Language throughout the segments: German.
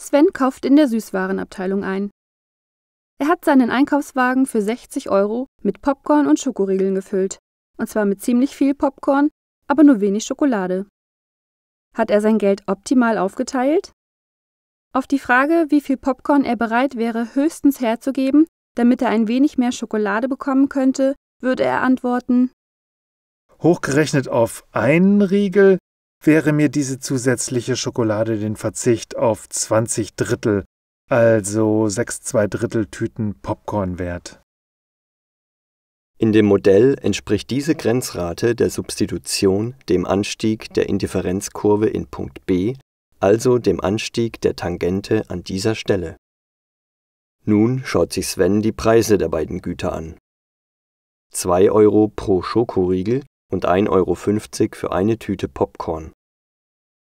Sven kauft in der Süßwarenabteilung ein. Er hat seinen Einkaufswagen für 60 Euro mit Popcorn und Schokoriegeln gefüllt. Und zwar mit ziemlich viel Popcorn, aber nur wenig Schokolade. Hat er sein Geld optimal aufgeteilt? Auf die Frage, wie viel Popcorn er bereit wäre, höchstens herzugeben, damit er ein wenig mehr Schokolade bekommen könnte, würde er antworten: Hochgerechnet auf einen Riegel wäre mir diese zusätzliche Schokolade den Verzicht auf 20 Drittel, also 6 2 Drittel Tüten Popcorn wert. In dem Modell entspricht diese Grenzrate der Substitution dem Anstieg der Indifferenzkurve in Punkt B, also dem Anstieg der Tangente an dieser Stelle. Nun schaut sich Sven die Preise der beiden Güter an. 2 Euro pro Schokoriegel und 1,50 Euro für eine Tüte Popcorn.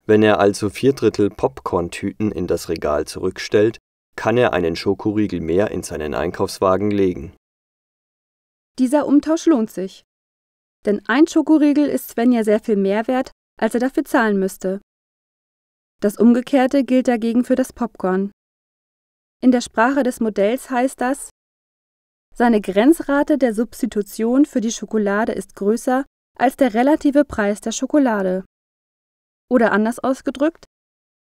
Wenn er also vier Drittel Popcorn-Tüten in das Regal zurückstellt, kann er einen Schokoriegel mehr in seinen Einkaufswagen legen. Dieser Umtausch lohnt sich. Denn ein Schokoriegel ist Sven ja sehr viel mehr wert, als er dafür zahlen müsste. Das Umgekehrte gilt dagegen für das Popcorn. In der Sprache des Modells heißt das, seine Grenzrate der Substitution für die Schokolade ist größer als der relative Preis der Schokolade. Oder anders ausgedrückt,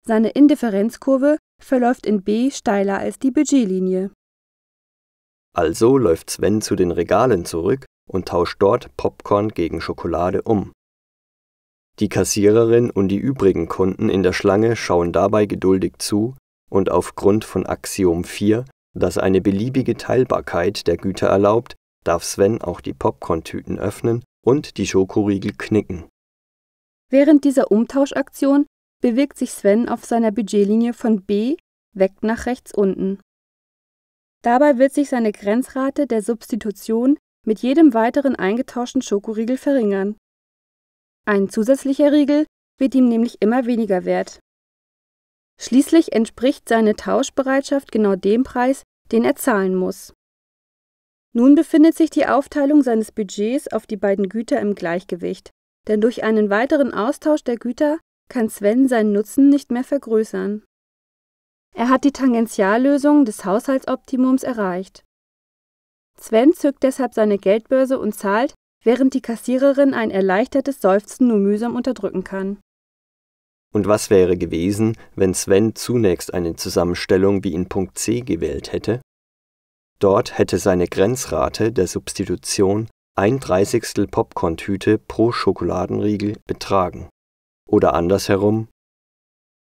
seine Indifferenzkurve verläuft in B steiler als die Budgetlinie. Also läuft Sven zu den Regalen zurück und tauscht dort Popcorn gegen Schokolade um. Die Kassiererin und die übrigen Kunden in der Schlange schauen dabei geduldig zu und aufgrund von Axiom 4, das eine beliebige Teilbarkeit der Güter erlaubt, darf Sven auch die Popcorn-Tüten öffnen und die Schokoriegel knicken. Während dieser Umtauschaktion bewegt sich Sven auf seiner Budgetlinie von B weg nach rechts unten. Dabei wird sich seine Grenzrate der Substitution mit jedem weiteren eingetauschten Schokoriegel verringern. Ein zusätzlicher Riegel wird ihm nämlich immer weniger wert. Schließlich entspricht seine Tauschbereitschaft genau dem Preis, den er zahlen muss. Nun befindet sich die Aufteilung seines Budgets auf die beiden Güter im Gleichgewicht denn durch einen weiteren Austausch der Güter kann Sven seinen Nutzen nicht mehr vergrößern. Er hat die Tangentiallösung des Haushaltsoptimums erreicht. Sven zückt deshalb seine Geldbörse und zahlt, während die Kassiererin ein erleichtertes Seufzen nur mühsam unterdrücken kann. Und was wäre gewesen, wenn Sven zunächst eine Zusammenstellung wie in Punkt C gewählt hätte? Dort hätte seine Grenzrate der Substitution ein Dreißigstel Popcorn-Tüte pro Schokoladenriegel betragen oder andersherum,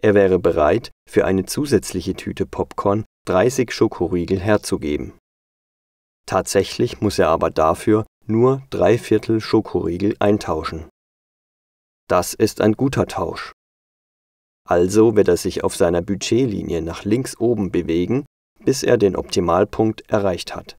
er wäre bereit, für eine zusätzliche Tüte Popcorn 30 Schokoriegel herzugeben. Tatsächlich muss er aber dafür nur drei Viertel Schokoriegel eintauschen. Das ist ein guter Tausch. Also wird er sich auf seiner Budgetlinie nach links oben bewegen, bis er den Optimalpunkt erreicht hat.